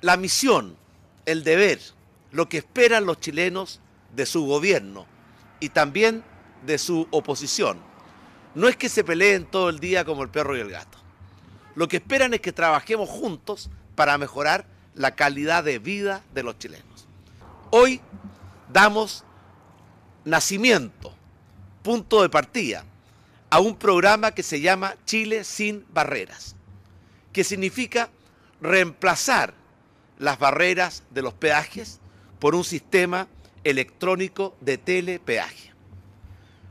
La misión, el deber, lo que esperan los chilenos de su gobierno y también de su oposición. No es que se peleen todo el día como el perro y el gato. Lo que esperan es que trabajemos juntos para mejorar la calidad de vida de los chilenos. Hoy damos nacimiento, punto de partida, a un programa que se llama Chile sin barreras que significa reemplazar las barreras de los peajes por un sistema electrónico de telepeaje.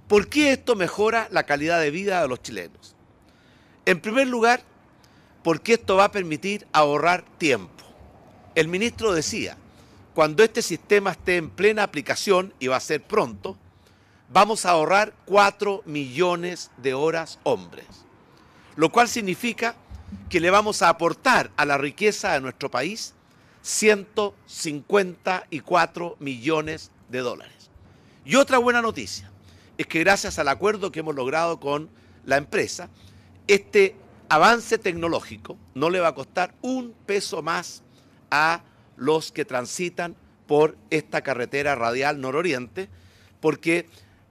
¿Por qué esto mejora la calidad de vida de los chilenos? En primer lugar, porque esto va a permitir ahorrar tiempo. El ministro decía, cuando este sistema esté en plena aplicación, y va a ser pronto, vamos a ahorrar 4 millones de horas hombres, lo cual significa que le vamos a aportar a la riqueza de nuestro país 154 millones de dólares. Y otra buena noticia es que gracias al acuerdo que hemos logrado con la empresa, este avance tecnológico no le va a costar un peso más a los que transitan por esta carretera radial nororiente, porque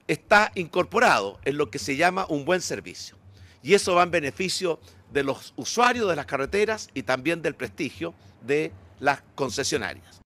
está incorporado en lo que se llama un buen servicio. Y eso va en beneficio de los usuarios de las carreteras y también del prestigio de las concesionarias.